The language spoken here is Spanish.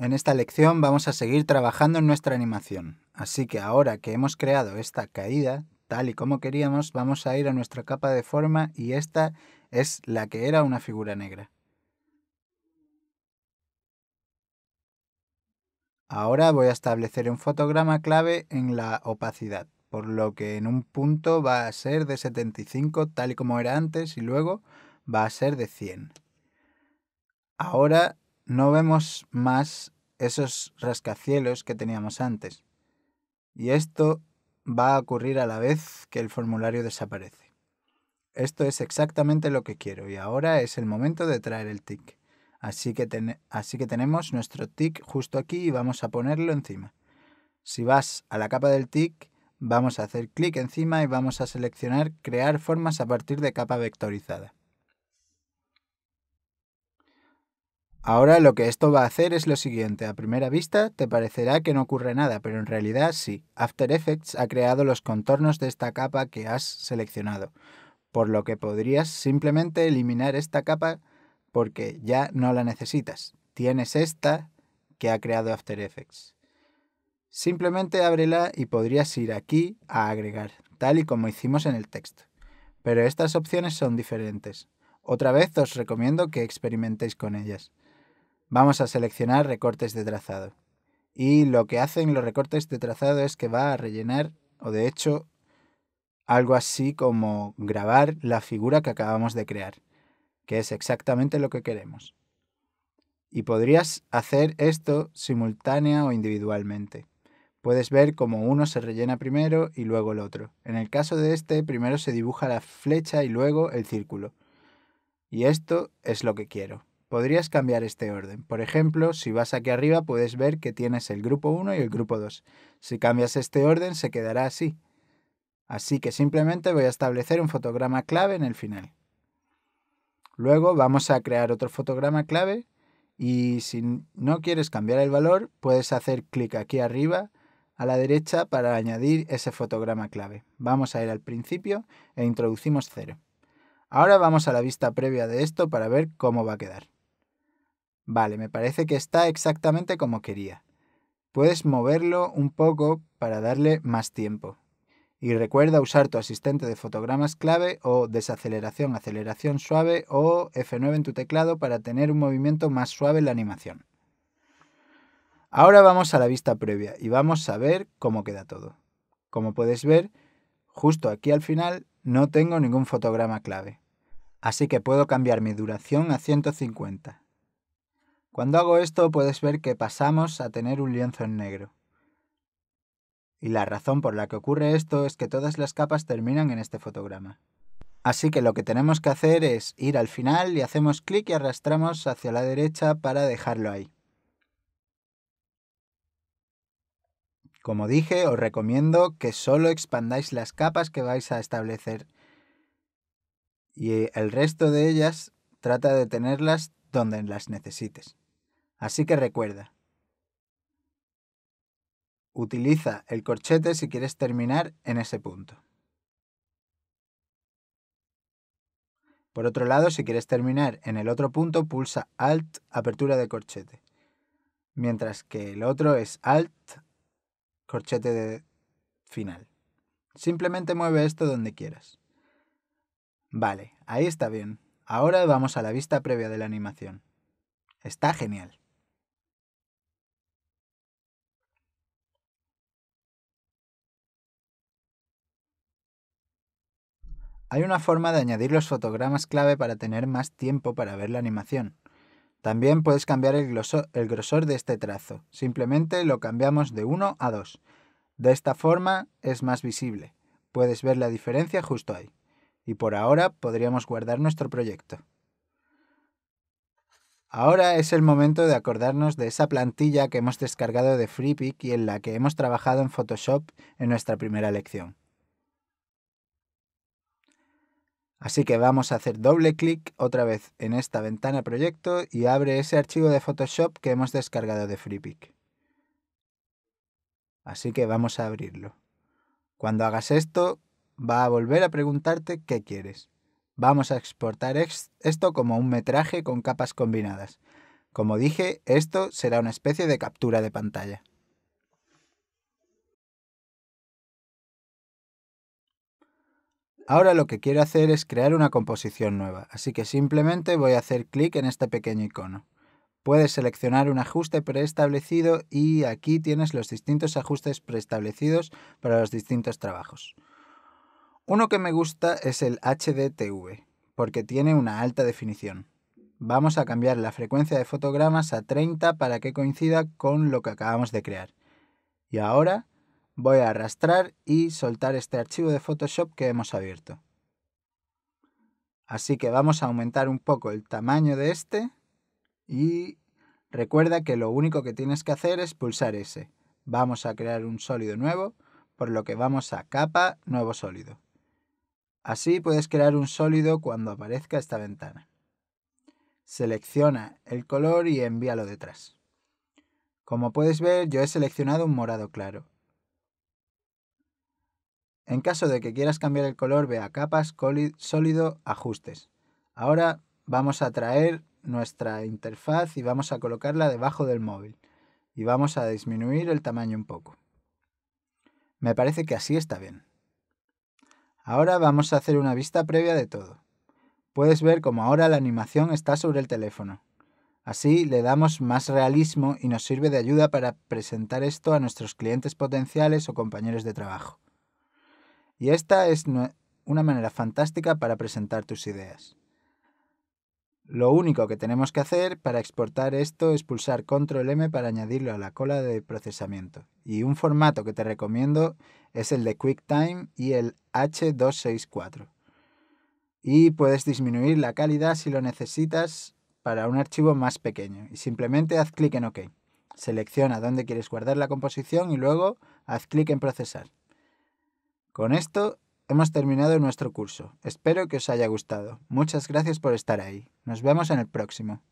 En esta lección vamos a seguir trabajando en nuestra animación, así que ahora que hemos creado esta caída, tal y como queríamos, vamos a ir a nuestra capa de forma y esta es la que era una figura negra. Ahora voy a establecer un fotograma clave en la opacidad, por lo que en un punto va a ser de 75 tal y como era antes y luego va a ser de 100. Ahora no vemos más esos rascacielos que teníamos antes. Y esto va a ocurrir a la vez que el formulario desaparece. Esto es exactamente lo que quiero y ahora es el momento de traer el tick. Así que, así que tenemos nuestro tick justo aquí y vamos a ponerlo encima. Si vas a la capa del tick, vamos a hacer clic encima y vamos a seleccionar crear formas a partir de capa vectorizada. Ahora lo que esto va a hacer es lo siguiente. A primera vista te parecerá que no ocurre nada, pero en realidad sí. After Effects ha creado los contornos de esta capa que has seleccionado, por lo que podrías simplemente eliminar esta capa porque ya no la necesitas. Tienes esta que ha creado After Effects. Simplemente ábrela y podrías ir aquí a agregar, tal y como hicimos en el texto. Pero estas opciones son diferentes. Otra vez os recomiendo que experimentéis con ellas. Vamos a seleccionar recortes de trazado. Y lo que hacen los recortes de trazado es que va a rellenar, o de hecho, algo así como grabar la figura que acabamos de crear, que es exactamente lo que queremos. Y podrías hacer esto simultánea o individualmente. Puedes ver cómo uno se rellena primero y luego el otro. En el caso de este, primero se dibuja la flecha y luego el círculo. Y esto es lo que quiero. Podrías cambiar este orden. Por ejemplo, si vas aquí arriba puedes ver que tienes el grupo 1 y el grupo 2. Si cambias este orden se quedará así. Así que simplemente voy a establecer un fotograma clave en el final. Luego vamos a crear otro fotograma clave y si no quieres cambiar el valor, puedes hacer clic aquí arriba a la derecha para añadir ese fotograma clave. Vamos a ir al principio e introducimos 0. Ahora vamos a la vista previa de esto para ver cómo va a quedar. Vale, me parece que está exactamente como quería. Puedes moverlo un poco para darle más tiempo. Y recuerda usar tu asistente de fotogramas clave o desaceleración, aceleración suave o F9 en tu teclado para tener un movimiento más suave en la animación. Ahora vamos a la vista previa y vamos a ver cómo queda todo. Como puedes ver, justo aquí al final no tengo ningún fotograma clave. Así que puedo cambiar mi duración a 150 cuando hago esto puedes ver que pasamos a tener un lienzo en negro. Y la razón por la que ocurre esto es que todas las capas terminan en este fotograma. Así que lo que tenemos que hacer es ir al final y hacemos clic y arrastramos hacia la derecha para dejarlo ahí. Como dije, os recomiendo que solo expandáis las capas que vais a establecer y el resto de ellas trata de tenerlas donde las necesites. Así que recuerda, utiliza el corchete si quieres terminar en ese punto. Por otro lado, si quieres terminar en el otro punto, pulsa Alt, apertura de corchete. Mientras que el otro es Alt, corchete de final. Simplemente mueve esto donde quieras. Vale, ahí está bien. Ahora vamos a la vista previa de la animación. Está genial. Hay una forma de añadir los fotogramas clave para tener más tiempo para ver la animación. También puedes cambiar el, grosor de este trazo, simplemente lo cambiamos de 1 a 2. De esta forma es más visible, puedes ver la diferencia justo ahí. Y por ahora podríamos guardar nuestro proyecto. Ahora es el momento de acordarnos de esa plantilla que hemos descargado de FreePic y en la que hemos trabajado en Photoshop en nuestra primera lección. Así que vamos a hacer doble clic otra vez en esta ventana proyecto y abre ese archivo de Photoshop que hemos descargado de FreePic. Así que vamos a abrirlo. Cuando hagas esto, va a volver a preguntarte qué quieres. Vamos a exportar esto como un metraje con capas combinadas. Como dije, esto será una especie de captura de pantalla. Ahora lo que quiero hacer es crear una composición nueva, así que simplemente voy a hacer clic en este pequeño icono. Puedes seleccionar un ajuste preestablecido y aquí tienes los distintos ajustes preestablecidos para los distintos trabajos. Uno que me gusta es el HDTV, porque tiene una alta definición. Vamos a cambiar la frecuencia de fotogramas a 30 para que coincida con lo que acabamos de crear. Y ahora voy a arrastrar y soltar este archivo de Photoshop que hemos abierto. Así que vamos a aumentar un poco el tamaño de este y recuerda que lo único que tienes que hacer es pulsar ese. Vamos a crear un sólido nuevo, por lo que vamos a capa, nuevo sólido. Así puedes crear un sólido cuando aparezca esta ventana. Selecciona el color y envíalo detrás. Como puedes ver, yo he seleccionado un morado claro en caso de que quieras cambiar el color, ve a capas, sólido, ajustes. Ahora vamos a traer nuestra interfaz y vamos a colocarla debajo del móvil. Y vamos a disminuir el tamaño un poco. Me parece que así está bien. Ahora vamos a hacer una vista previa de todo. Puedes ver cómo ahora la animación está sobre el teléfono. Así le damos más realismo y nos sirve de ayuda para presentar esto a nuestros clientes potenciales o compañeros de trabajo. Y esta es una manera fantástica para presentar tus ideas. Lo único que tenemos que hacer para exportar esto es pulsar Control M para añadirlo a la cola de procesamiento. Y un formato que te recomiendo es el de QuickTime y el H264. Y puedes disminuir la calidad si lo necesitas para un archivo más pequeño. Y simplemente haz clic en OK. Selecciona dónde quieres guardar la composición y luego haz clic en Procesar. Con esto hemos terminado nuestro curso. Espero que os haya gustado. Muchas gracias por estar ahí. Nos vemos en el próximo.